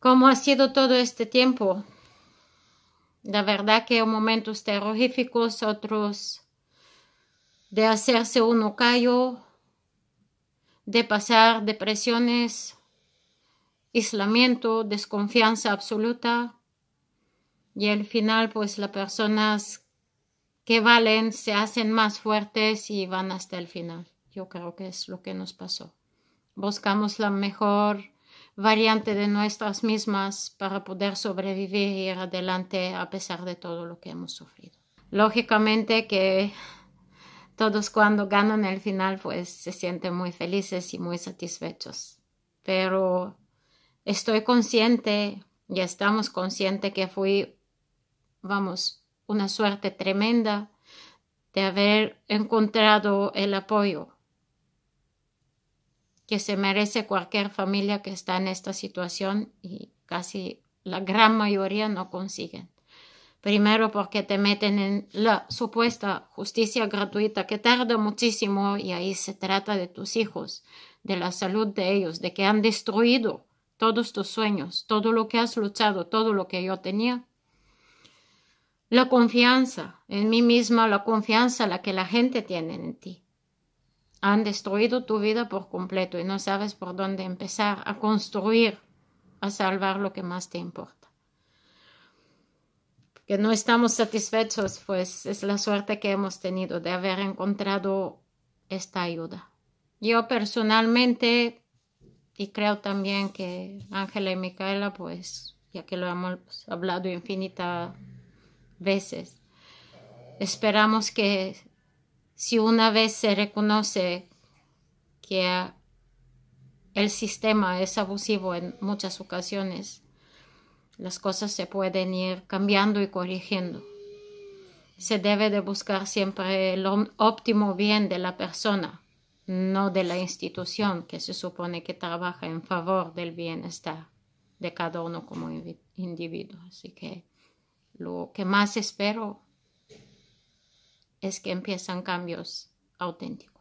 cómo ha sido todo este tiempo. La verdad que momentos terroríficos, otros de hacerse uno callo, de pasar depresiones, aislamiento, desconfianza absoluta. Y al final, pues las personas que valen se hacen más fuertes y van hasta el final. Yo creo que es lo que nos pasó. Buscamos la mejor variante de nuestras mismas para poder sobrevivir y ir adelante a pesar de todo lo que hemos sufrido. Lógicamente que todos cuando ganan el final pues se sienten muy felices y muy satisfechos. Pero estoy consciente y estamos conscientes que fui, vamos, una suerte tremenda de haber encontrado el apoyo que se merece cualquier familia que está en esta situación y casi la gran mayoría no consiguen. Primero porque te meten en la supuesta justicia gratuita que tarda muchísimo y ahí se trata de tus hijos, de la salud de ellos, de que han destruido todos tus sueños, todo lo que has luchado, todo lo que yo tenía. La confianza en mí misma, la confianza la que la gente tiene en ti han destruido tu vida por completo y no sabes por dónde empezar a construir, a salvar lo que más te importa. Que no estamos satisfechos, pues es la suerte que hemos tenido de haber encontrado esta ayuda. Yo personalmente, y creo también que Ángela y Micaela, pues ya que lo hemos hablado infinitas veces, esperamos que si una vez se reconoce que el sistema es abusivo en muchas ocasiones, las cosas se pueden ir cambiando y corrigiendo. Se debe de buscar siempre el óptimo bien de la persona, no de la institución que se supone que trabaja en favor del bienestar de cada uno como individuo. Así que lo que más espero es que empiezan cambios auténticos.